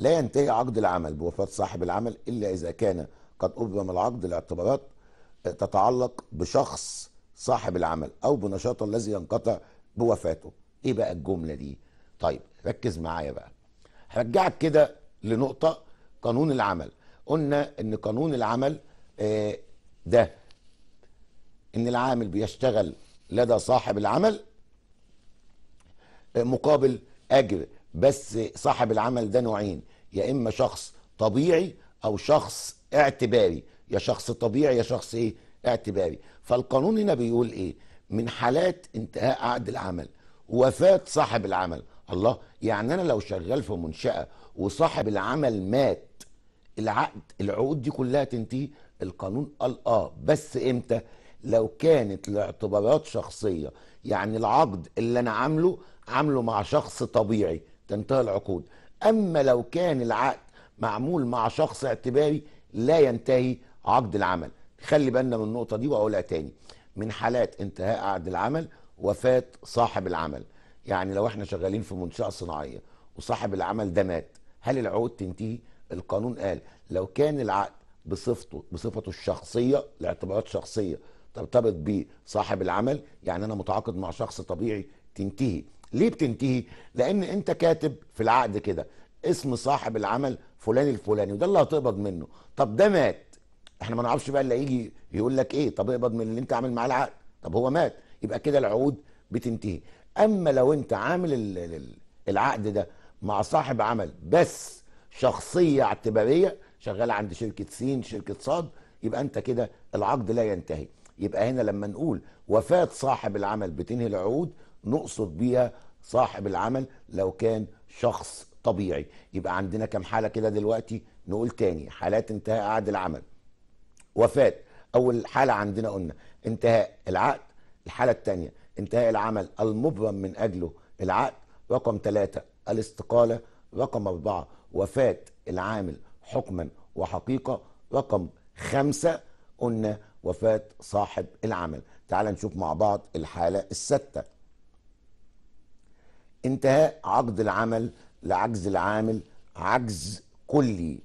لا ينتهي عقد العمل بوفاة صاحب العمل إلا إذا كان قد أبرم العقد لاعتبارات تتعلق بشخص صاحب العمل أو بنشاطه الذي ينقطع بوفاته إيه بقى الجملة دي طيب ركز معايا بقى هرجعك كده لنقطة قانون العمل قلنا إن قانون العمل آه، ده إن العامل بيشتغل لدى صاحب العمل آه، مقابل أجر بس صاحب العمل ده نوعين يا اما شخص طبيعي او شخص اعتباري يا شخص طبيعي يا شخص ايه اعتباري فالقانون هنا بيقول ايه من حالات انتهاء عقد العمل وفاة صاحب العمل الله يعني انا لو شغال في منشأة وصاحب العمل مات العقد العقود دي كلها تنتهي القانون قال اه بس امتى لو كانت لاعتبارات شخصية يعني العقد اللي انا عامله عامله مع شخص طبيعي تنتهي العقود اما لو كان العقد معمول مع شخص اعتباري لا ينتهي عقد العمل خلي بالنا من النقطه دي واقولها تاني من حالات انتهاء عقد العمل وفاه صاحب العمل يعني لو احنا شغالين في منشاه صناعيه وصاحب العمل ده مات هل العقود تنتهي القانون قال لو كان العقد بصفته بصفته الشخصيه لاعتبارات شخصيه ترتبط بصاحب العمل يعني انا متعاقد مع شخص طبيعي تنتهي ليه بتنتهي لان انت كاتب في العقد كده اسم صاحب العمل فلان الفلاني وده اللي هتقبض منه طب ده مات احنا ما نعرفش بقى اللي هيجي يقول لك ايه طب اقبض من اللي انت عامل معاه العقد طب هو مات يبقى كده العقود بتنتهي اما لو انت عامل العقد ده مع صاحب عمل بس شخصيه اعتباريه شغاله عند شركه سين شركه صاد يبقى انت كده العقد لا ينتهي يبقى هنا لما نقول وفاه صاحب العمل بتنهي العقود نقصد بيها صاحب العمل لو كان شخص طبيعي يبقى عندنا كم حاله كده دلوقتي نقول تاني حالات انتهاء عقد العمل وفاه اول حاله عندنا قلنا انتهاء العقد الحاله الثانيه انتهاء العمل المبرم من اجله العقد رقم ثلاثة الاستقاله رقم أربعة وفاه العامل حكما وحقيقه رقم خمسة قلنا وفاه صاحب العمل تعال نشوف مع بعض الحاله السادسه انتهاء عقد العمل لعجز العامل عجز كلي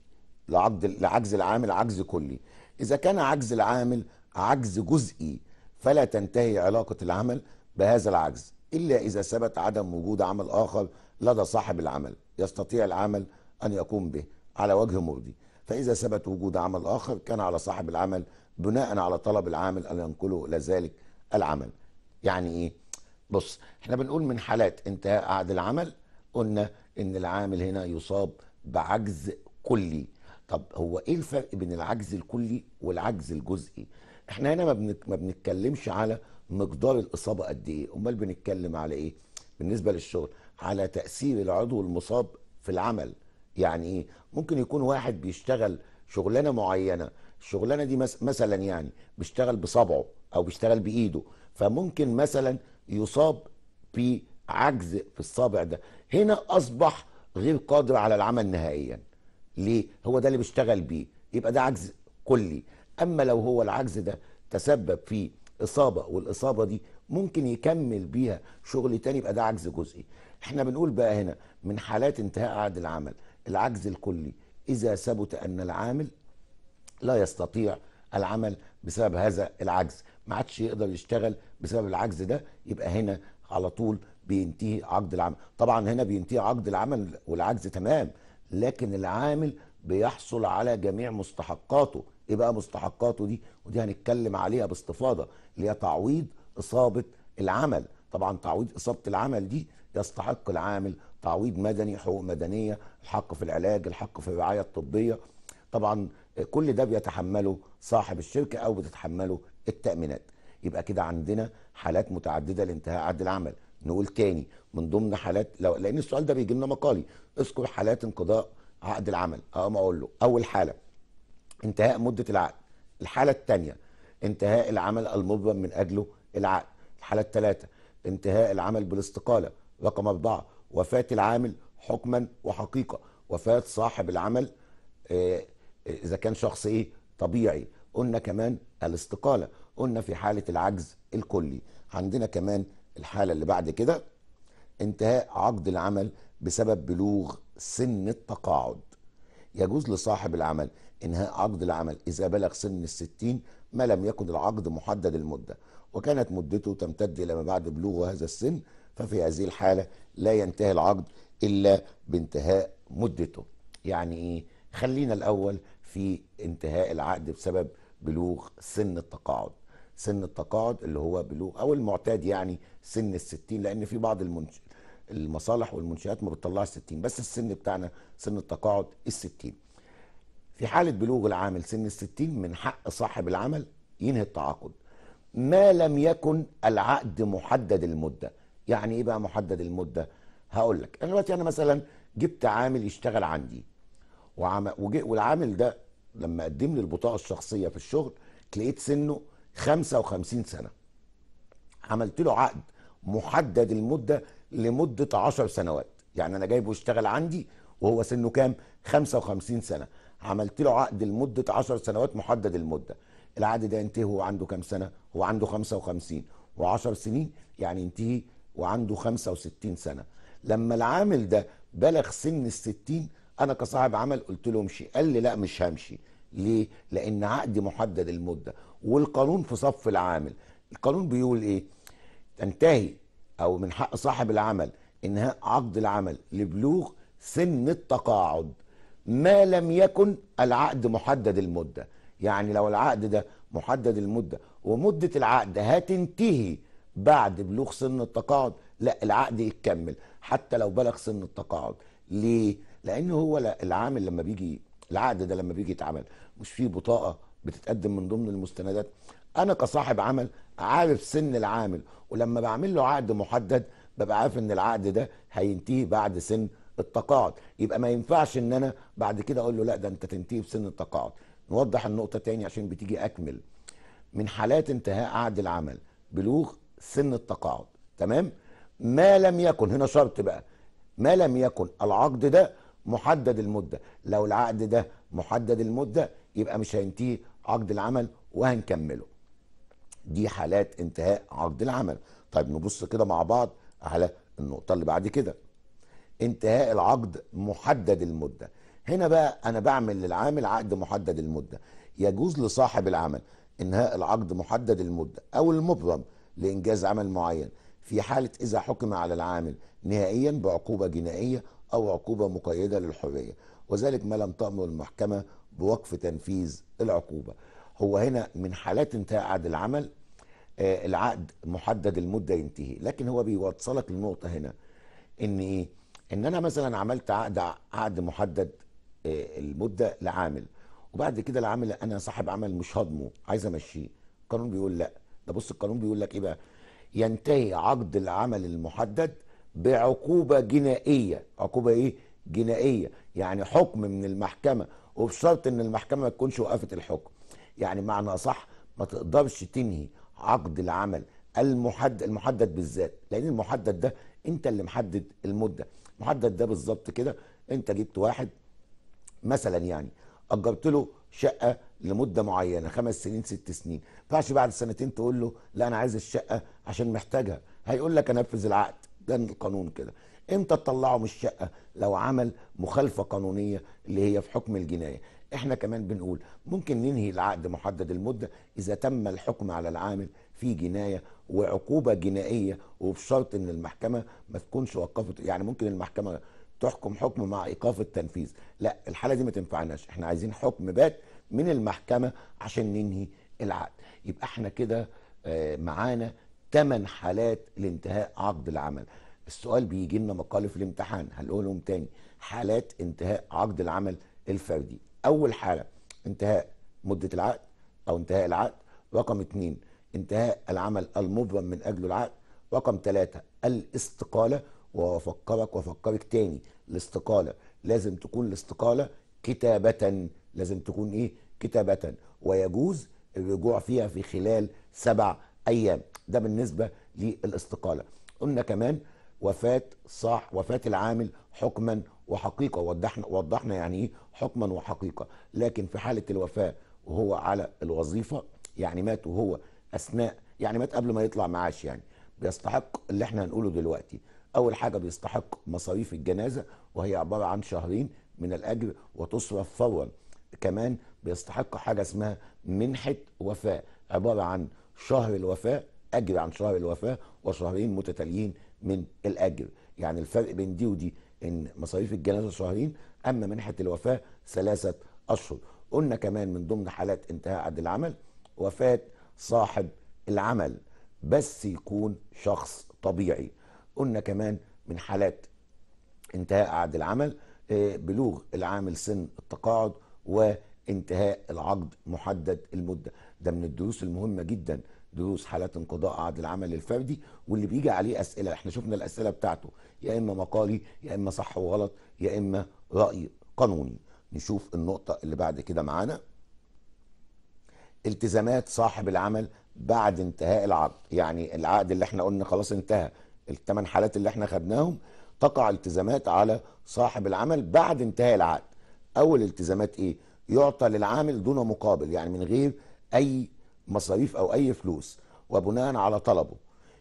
لعقد لعجز العامل عجز كلي اذا كان عجز العامل عجز جزئي فلا تنتهي علاقه العمل بهذا العجز الا اذا ثبت عدم وجود عمل اخر لدى صاحب العمل يستطيع العمل ان يقوم به على وجه مرضي فاذا ثبت وجود عمل اخر كان على صاحب العمل بناء على طلب العامل ان ينقله الى ذلك العمل يعني ايه بص احنا بنقول من حالات انتهاء عقد العمل قلنا ان العامل هنا يصاب بعجز كلي طب هو ايه الفرق بين العجز الكلي والعجز الجزئي احنا هنا ما, بنك ما بنتكلمش على مقدار الاصابه قد ايه امال بنتكلم على ايه بالنسبه للشغل على تاثير العضو المصاب في العمل يعني ايه ممكن يكون واحد بيشتغل شغلانه معينه الشغلانه دي مثلا يعني بيشتغل بصبعه او بيشتغل بايده فممكن مثلا يصاب بعجز في الصابع ده هنا اصبح غير قادر على العمل نهائيا ليه هو ده اللي بيشتغل بيه يبقى ده عجز كلي اما لو هو العجز ده تسبب في اصابه والاصابه دي ممكن يكمل بيها شغل تاني يبقى ده عجز جزئي احنا بنقول بقى هنا من حالات انتهاء عقد العمل العجز الكلي اذا ثبت ان العامل لا يستطيع العمل بسبب هذا العجز ما عادش يقدر يشتغل بسبب العجز ده يبقى هنا على طول بينتهي عقد العمل طبعا هنا بينتهي عقد العمل والعجز تمام لكن العامل بيحصل على جميع مستحقاته ايه بقى مستحقاته دي ودي هنتكلم عليها باستفاضه اللي هي تعويض اصابه العمل طبعا تعويض اصابه العمل دي يستحق العامل تعويض مدني حقوق مدنيه الحق في العلاج الحق في الرعايه الطبيه طبعا كل ده بيتحمله صاحب الشركه او بتتحمله التأمينات يبقى كده عندنا حالات متعددة لانتهاء عقد العمل نقول تاني من ضمن حالات لو لان السؤال ده بيجي لنا مقالي اذكر حالات انقضاء عقد العمل اقوم اقول له اول حاله انتهاء مده العقد الحاله الثانيه انتهاء العمل المبرم من اجله العقد الحاله الثالثه انتهاء العمل بالاستقاله رقم أربعة وفاة العامل حكما وحقيقة وفاة صاحب العمل آه، إذا كان شخص إيه طبيعي قلنا كمان الاستقالة قلنا في حالة العجز الكلي عندنا كمان الحالة اللي بعد كده انتهاء عقد العمل بسبب بلوغ سن التقاعد يجوز لصاحب العمل انهاء عقد العمل اذا بلغ سن الستين ما لم يكن العقد محدد المدة وكانت مدته تمتد إلى ما بعد بلوغ هذا السن ففي هذه الحالة لا ينتهي العقد إلا بانتهاء مدته يعني إيه؟ خلينا الأول في انتهاء العقد بسبب بلوغ سن التقاعد سن التقاعد اللي هو بلوغ او المعتاد يعني سن الستين لان في بعض المنش... المصالح والمنشآت ما بتطلعش 60 بس السن بتاعنا سن التقاعد الستين في حالة بلوغ العامل سن الستين من حق صاحب العمل ينهي التعاقد ما لم يكن العقد محدد المدة يعني ايه بقى محدد المدة هقول لك انا دلوقتي انا مثلا جبت عامل يشتغل عندي وعم... وجي... والعامل ده لما قدم لي البطاقه الشخصيه في الشغل لقيت سنه 55 سنه عملت له عقد محدد المده لمده 10 سنوات يعني انا جايبه يشتغل عندي وهو سنه كام 55 سنه عملت له عقد لمده 10 سنوات محدد المده العقد ده ينتهي وهو عنده كام سنه هو عنده 55 و10 سنين يعني ينتهي وعنده 65 سنه لما العامل ده بلغ سن ال 60 انا كصاحب عمل قلت له امشي قال لي لا مش همشي ليه لان عقدي محدد المده والقانون في صف العامل القانون بيقول ايه تنتهي او من حق صاحب العمل انهاء عقد العمل لبلوغ سن التقاعد ما لم يكن العقد محدد المده يعني لو العقد ده محدد المده ومده العقد هتنتهي بعد بلوغ سن التقاعد لا العقد يتكمل حتى لو بلغ سن التقاعد ليه لان هو العامل لما بيجي العقد ده لما بيجي يتعمل مش فيه بطاقه بتتقدم من ضمن المستندات انا كصاحب عمل عارف سن العامل ولما بعمل له عقد محدد ببقى عارف ان العقد ده هينتهي بعد سن التقاعد يبقى ما ينفعش ان انا بعد كده اقول له لا ده انت تنتهي في سن التقاعد نوضح النقطه تاني عشان بتيجي اكمل من حالات انتهاء عقد العمل بلوغ سن التقاعد تمام ما لم يكن هنا شرط بقى ما لم يكن العقد ده محدد المدة لو العقد ده محدد المدة يبقى مش هينتهي عقد العمل وهنكمله دي حالات انتهاء عقد العمل طيب نبص كده مع بعض على النقطة اللي بعد كده انتهاء العقد محدد المدة هنا بقى أنا بعمل للعامل عقد محدد المدة يجوز لصاحب العمل إنهاء العقد محدد المدة أو المبرم لإنجاز عمل معين في حالة إذا حكم على العامل نهائيا بعقوبة جنائية أو عقوبة مقيدة للحرية وذلك ما لم تأمر المحكمة بوقف تنفيذ العقوبة هو هنا من حالات انتهاء عقد العمل آه العقد محدد المدة ينتهي لكن هو بيوصلك لنقطة هنا ان ايه ان انا مثلا عملت عقد عقد محدد آه المدة لعامل وبعد كده العامل انا صاحب عمل مش هضمه عايز امشيه القانون بيقول لا ده بص القانون بيقول لك ايه بقى ينتهي عقد العمل المحدد بعقوبة جنائية عقوبة ايه جنائية يعني حكم من المحكمة وبشرط ان المحكمة ما تكونش وقفت الحكم يعني معنى صح ما تقدرش تنهي عقد العمل المحدد المحدد بالذات لان المحدد ده انت اللي محدد المدة المحدد ده بالظبط كده انت جبت واحد مثلا يعني اجرت له شقه لمده معينه خمس سنين ست سنين ما ينفعش بعد سنتين تقول له لا انا عايز الشقه عشان محتاجها هيقول لك انفذ العقد ده القانون كده امتى تطلعه من الشقه لو عمل مخالفه قانونيه اللي هي في حكم الجنايه احنا كمان بنقول ممكن ننهي العقد محدد المده اذا تم الحكم على العامل في جنايه وعقوبه جنائيه وبشرط ان المحكمه ما تكونش وقفت يعني ممكن المحكمه تحكم حكم مع ايقاف التنفيذ لا الحاله دي ما تنفعناش احنا عايزين حكم بات من المحكمه عشان ننهي العقد يبقى احنا كده آه، معانا تمن حالات لانتهاء عقد العمل السؤال بيجي لنا مقالي في الامتحان هنقولهم تاني حالات انتهاء عقد العمل الفردي اول حاله انتهاء مده العقد او انتهاء العقد رقم اتنين انتهاء العمل المبرم من اجله العقد رقم ثلاثة الاستقالة وافكرك وافكرك تاني الاستقالة لازم تكون الاستقالة كتابة لازم تكون ايه كتابة ويجوز الرجوع فيها في خلال سبع ايام ده بالنسبه للاستقاله قلنا كمان وفاه صح وفاه العامل حكما وحقيقه وضحنا وضحنا يعني ايه حكما وحقيقه لكن في حاله الوفاه وهو على الوظيفه يعني مات وهو اثناء يعني مات قبل ما يطلع معاش يعني بيستحق اللي احنا هنقوله دلوقتي اول حاجه بيستحق مصاريف الجنازه وهي عباره عن شهرين من الاجر وتصرف فورا كمان بيستحق حاجه اسمها منحه وفاه عباره عن شهر الوفاة أجر عن شهر الوفاة وشهرين متتاليين من الأجر يعني الفرق بين دي ودي إن مصاريف الجنازة شهرين أما منحة الوفاة ثلاثة أشهر قلنا كمان من ضمن حالات انتهاء عقد العمل وفاة صاحب العمل بس يكون شخص طبيعي قلنا كمان من حالات انتهاء عقد العمل آه، بلوغ العامل سن التقاعد وانتهاء العقد محدد المده ده من الدروس المهمه جدا دروس حالات انقضاء عقد العمل الفردي واللي بيجي عليه اسئله احنا شفنا الاسئله بتاعته يا اما مقالي يا اما صح وغلط يا اما راي قانوني نشوف النقطه اللي بعد كده معانا التزامات صاحب العمل بعد انتهاء العقد يعني العقد اللي احنا قلنا خلاص انتهى الثمان حالات اللي احنا خدناهم تقع التزامات على صاحب العمل بعد انتهاء العقد اول التزامات ايه يعطى للعامل دون مقابل يعني من غير اي مصاريف او اي فلوس وبناء على طلبه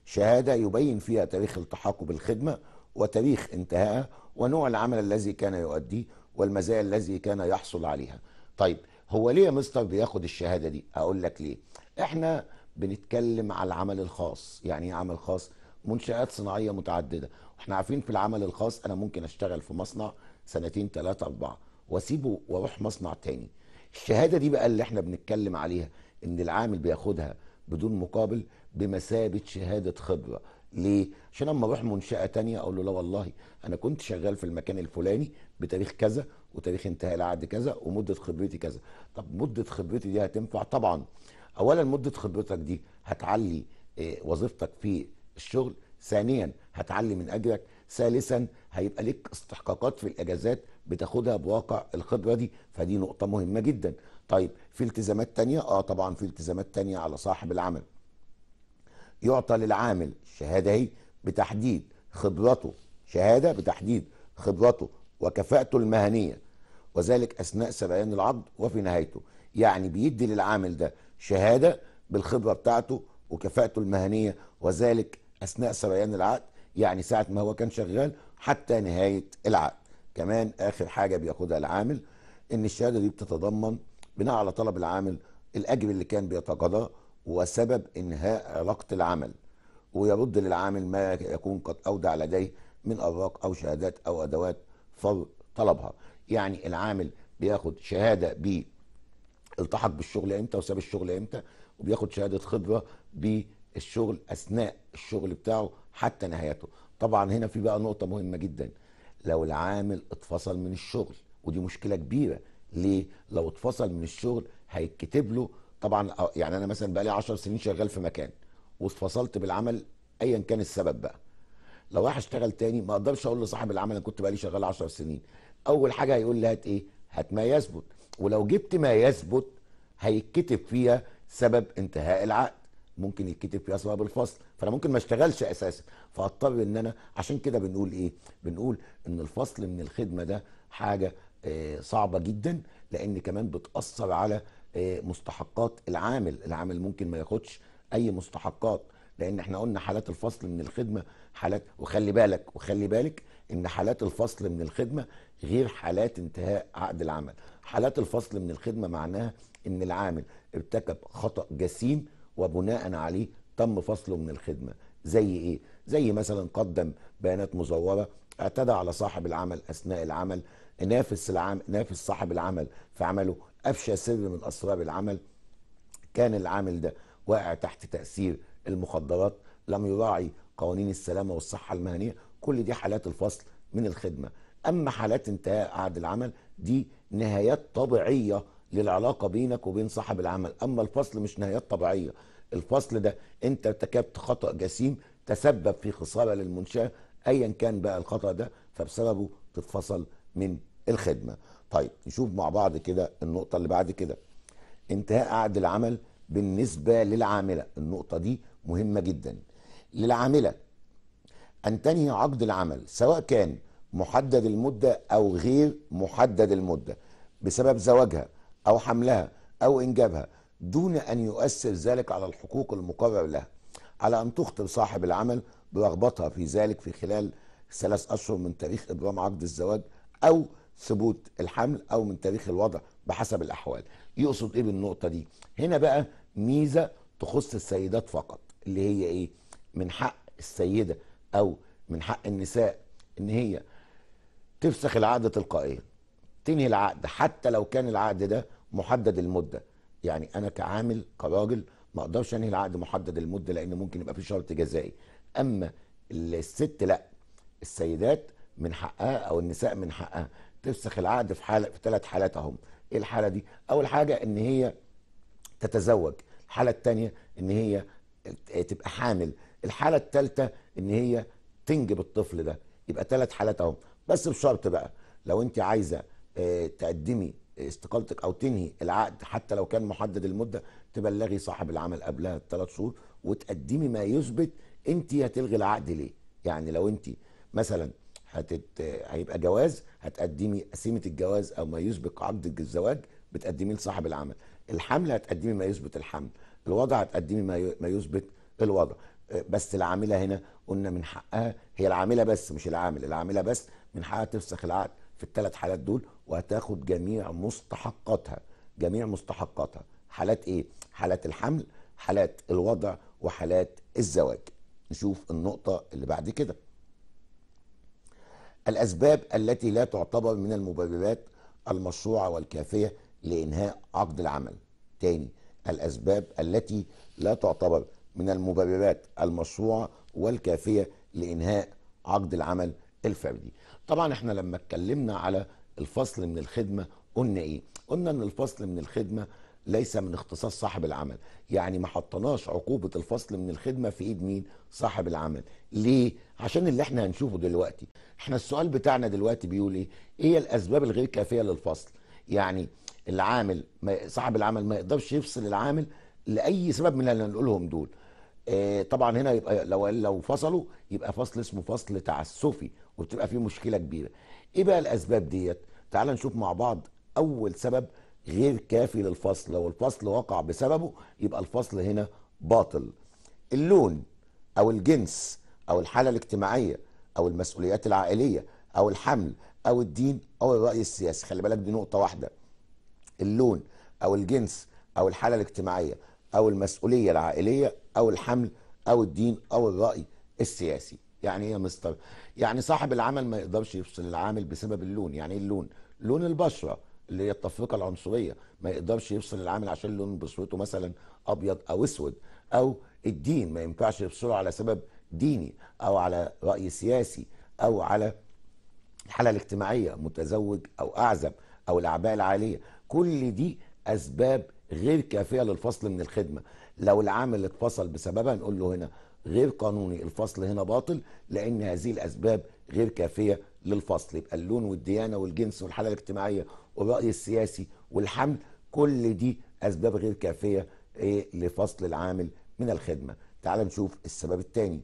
شهاده يبين فيها تاريخ التحاقه بالخدمه وتاريخ انتهائها ونوع العمل الذي كان يؤديه والمزايا الذي كان يحصل عليها طيب هو ليه يا مستر بياخد الشهاده دي اقول لك ليه احنا بنتكلم على العمل الخاص يعني ايه عمل خاص منشآت صناعية متعددة احنا عارفين في العمل الخاص انا ممكن اشتغل في مصنع سنتين ثلاثة اربعة واسيبه واروح مصنع تاني الشهادة دي بقى اللي احنا بنتكلم عليها ان العامل بياخدها بدون مقابل بمثابه شهاده خبره ليه؟ عشان اما اروح منشاه تانية اقول له لا والله انا كنت شغال في المكان الفلاني بتاريخ كذا وتاريخ انتهاء العقد كذا ومده خبرتي كذا طب مده خبرتي دي هتنفع طبعا اولا مده خبرتك دي هتعلي آه، وظيفتك في الشغل ثانيا هتعلي من اجرك ثالثا هيبقى لك استحقاقات في الاجازات بتاخدها بواقع الخبره دي فدي نقطه مهمه جدا طيب في التزامات تانية اه طبعا في التزامات تانية على صاحب العمل يعطى للعامل الشهاده هي بتحديد خبرته شهاده بتحديد خبرته وكفاءته المهنيه وذلك اثناء سريان العقد وفي نهايته يعني بيدي للعامل ده شهاده بالخبره بتاعته وكفاءته المهنيه وذلك اثناء سريان العقد يعني ساعة ما هو كان شغال حتى نهاية العقد كمان آخر حاجة بياخدها العامل إن الشهادة دي بتتضمن بناء على طلب العامل الأجر اللي كان بيتقاضاه وسبب إنهاء علاقة العمل ويرد للعامل ما يكون قد أودع لديه من أوراق أو شهادات أو أدوات فرض طلبها يعني العامل بياخد شهادة ب التحق بالشغل امتى وساب الشغل امتى وبياخد شهاده خبره بالشغل اثناء الشغل بتاعه حتى نهايته طبعا هنا في بقى نقطة مهمة جدا لو العامل اتفصل من الشغل ودي مشكلة كبيرة ليه لو اتفصل من الشغل هيتكتب له طبعا آه، يعني انا مثلا بقى لي 10 سنين شغال في مكان واتفصلت بالعمل ايا كان السبب بقى لو راح اشتغل تاني ما اقدرش اقول لصاحب العمل انا كنت بقى لي شغال 10 سنين اول حاجه هيقول لي هات ايه هات ما يثبت ولو جبت ما يثبت هيتكتب فيها سبب انتهاء العقد ممكن يتكتب فيها اسباب الفصل فانا ممكن ما اشتغلش اساسا فاضطر ان انا عشان كده بنقول ايه بنقول ان الفصل من الخدمه ده حاجه آه، صعبه جدا لان كمان بتاثر على آه، مستحقات العامل العامل ممكن ما ياخدش اي مستحقات لان احنا قلنا حالات الفصل من الخدمه حالات وخلي بالك وخلي بالك ان حالات الفصل من الخدمه غير حالات انتهاء عقد العمل حالات الفصل من الخدمه معناها ان العامل ارتكب خطا جسيم وبناء عليه تم فصله من الخدمه زي ايه زي مثلا قدم بيانات مزوره اعتدى على صاحب العمل اثناء العمل نافس العام نافس صاحب العمل في عمله افشى سر من اسرار العمل كان العامل ده واقع تحت تاثير المخدرات لم يراعي قوانين السلامه والصحه المهنيه كل دي حالات الفصل من الخدمه اما حالات انتهاء عقد العمل دي نهايات طبيعيه للعلاقه بينك وبين صاحب العمل اما الفصل مش نهايات طبيعيه الفصل ده انت ارتكبت خطا جسيم تسبب في خساره للمنشاه ايا كان بقى الخطا ده فبسببه تتفصل من الخدمه طيب نشوف مع بعض كده النقطه اللي بعد كده انتهاء عقد العمل بالنسبه للعامله النقطه دي مهمه جدا للعامله ان تنهي عقد العمل سواء كان محدد المده او غير محدد المده بسبب زواجها أو حملها أو إنجابها دون أن يؤثر ذلك على الحقوق المقرر لها على أن تخطب صاحب العمل برغبتها في ذلك في خلال ثلاث أشهر من تاريخ إبرام عقد الزواج أو ثبوت الحمل أو من تاريخ الوضع بحسب الأحوال يقصد إيه بالنقطة دي هنا بقى ميزة تخص السيدات فقط اللي هي إيه من حق السيدة أو من حق النساء إن هي تفسخ العقد تلقائيا تنهي العقد حتى لو كان العقد ده محدد المده يعني انا كعامل كراجل ما اقدرش انهي العقد محدد المده لان ممكن يبقى في شرط جزائي اما الست لا السيدات من حقها او النساء من حقها تفسخ العقد في حاله في ثلاث حالات اهم ايه الحاله دي اول حاجه ان هي تتزوج الحاله الثانيه ان هي تبقى حامل الحاله الثالثه ان هي تنجب الطفل ده يبقى ثلاث حالات اهم بس بشرط بقى لو انت عايزه آه، تقدمي استقالتك او تنهي العقد حتى لو كان محدد المده تبلغي صاحب العمل قبلها بثلاث شهور وتقدمي ما يثبت انت هتلغي العقد ليه يعني لو انت مثلا هتت... هيبقى جواز هتقدمي قسيمه الجواز او ما يسبق عقد الزواج بتقدميه لصاحب العمل الحمل هتقدمي ما يثبت الحمل الوضع هتقدمي ما, ي... ما يثبت الوضع بس العامله هنا قلنا من حقها هي العامله بس مش العامل العامله بس من حقها تفسخ العقد في الثلاث حالات دول وهتاخد جميع مستحقاتها جميع مستحقاتها حالات ايه حالات الحمل حالات الوضع وحالات الزواج نشوف النقطة اللي بعد كده الأسباب التي لا تعتبر من المبررات المشروعة والكافية لإنهاء عقد العمل تاني الأسباب التي لا تعتبر من المبررات المشروعة والكافية لإنهاء عقد العمل الفردي طبعا احنا لما اتكلمنا على الفصل من الخدمه قلنا ايه قلنا ان الفصل من الخدمه ليس من اختصاص صاحب العمل يعني ما حطناش عقوبة الفصل من الخدمة في ايد مين صاحب العمل ليه عشان اللي احنا هنشوفه دلوقتي احنا السؤال بتاعنا دلوقتي بيقول ايه ايه الاسباب الغير كافية للفصل يعني العامل ما صاحب العمل ما يقدرش يفصل العامل لاي سبب من اللي هنقولهم دول آه، طبعا هنا يبقى لو لو فصلوا يبقى فصل اسمه فصل تعسفي وبتبقى في مشكله كبيره ايه بقى الاسباب ديت تعال نشوف مع بعض اول سبب غير كافي للفصل لو الفصل وقع بسببه يبقى الفصل هنا باطل اللون او الجنس او الحاله الاجتماعيه او المسؤوليات العائليه او الحمل او الدين او الراي السياسي خلي بالك دي نقطه واحده اللون او الجنس او الحاله الاجتماعيه او المسؤوليه العائليه او الحمل او الدين او الراي السياسي يعني ايه مستر يعني صاحب العمل ما يقدرش يفصل العامل بسبب اللون يعني ايه اللون لون البشره اللي هي التفرقه العنصريه ما يقدرش يفصل العامل عشان لون بشرته مثلا ابيض او اسود او الدين ما ينفعش يفصله على سبب ديني او على راي سياسي او على الحاله الاجتماعيه متزوج او اعزب او الاعباء العاليه كل دي اسباب غير كافيه للفصل من الخدمه لو العامل اتفصل بسببها نقول له هنا غير قانوني الفصل هنا باطل لان هذه الاسباب غير كافيه للفصل يبقى اللون والديانه والجنس والحاله الاجتماعيه والراي السياسي والحمل كل دي اسباب غير كافيه إيه، لفصل العامل من الخدمه تعال نشوف السبب الثاني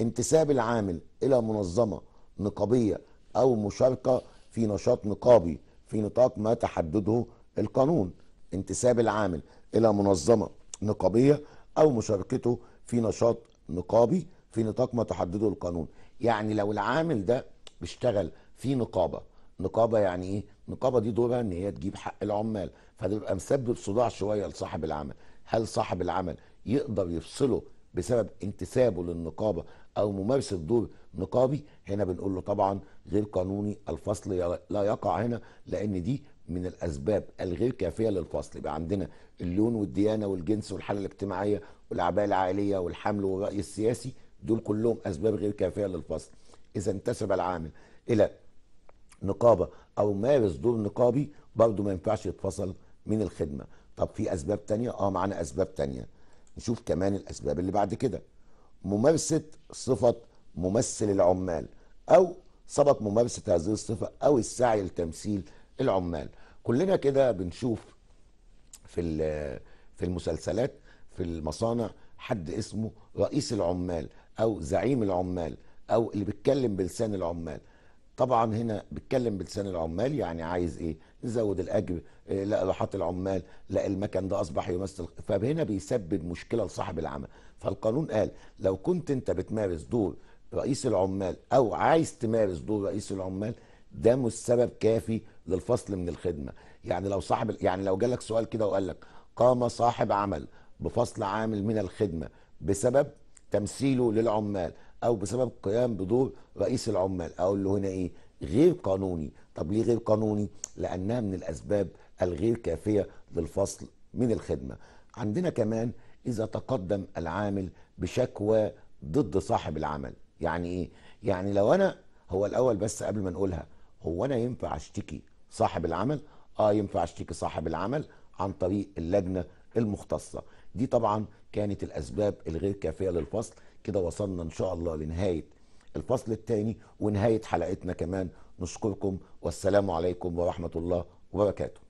انتساب العامل الى منظمه نقابيه او مشاركه في نشاط نقابي في نطاق ما تحدده القانون انتساب العامل الى منظمه نقابيه او مشاركته في نشاط نقابي في نطاق ما تحدده القانون يعني لو العامل ده بيشتغل في نقابه نقابه يعني ايه نقابة دي دورها ان هي تجيب حق العمال فبيبقى مسبب صداع شويه لصاحب العمل هل صاحب العمل يقدر يفصله بسبب انتسابه للنقابه او ممارسه دور نقابي هنا بنقول له طبعا غير قانوني الفصل لا يقع هنا لان دي من الاسباب الغير كافيه للفصل يبقى عندنا اللون والديانه والجنس والحاله الاجتماعيه والاعباء العائليه والحمل والراي السياسي دول كلهم اسباب غير كافيه للفصل اذا انتسب العامل الى نقابه او مارس دور نقابي برضه ما ينفعش يتفصل من الخدمه طب في اسباب تانية اه معانا اسباب تانية نشوف كمان الاسباب اللي بعد كده ممارسه صفه ممثل العمال او سبق ممارسه هذه الصفه او السعي لتمثيل العمال كلنا كده بنشوف في في المسلسلات في المصانع حد اسمه رئيس العمال او زعيم العمال او اللي بيتكلم بلسان العمال طبعا هنا بيتكلم بلسان العمال يعني عايز ايه نزود الاجر آه، لا راحات العمال لا المكن ده اصبح يمثل فهنا بيسبب مشكله لصاحب العمل فالقانون قال لو كنت انت بتمارس دور رئيس العمال او عايز تمارس دور رئيس العمال ده مش سبب كافي للفصل من الخدمه يعني لو صاحب يعني لو جالك سؤال كده وقال لك قام صاحب عمل بفصل عامل من الخدمه بسبب تمثيله للعمال او بسبب قيام بدور رئيس العمال اقول له هنا ايه غير قانوني طب ليه غير قانوني لانها من الاسباب الغير كافيه للفصل من الخدمه عندنا كمان اذا تقدم العامل بشكوى ضد صاحب العمل يعني ايه يعني لو انا هو الاول بس قبل ما نقولها هو انا ينفع اشتكي صاحب العمل اه ينفع اشتكي صاحب العمل عن طريق اللجنه المختصه دي طبعا كانت الاسباب الغير كافيه للفصل كده وصلنا ان شاء الله لنهايه الفصل الثاني ونهايه حلقتنا كمان نشكركم والسلام عليكم ورحمه الله وبركاته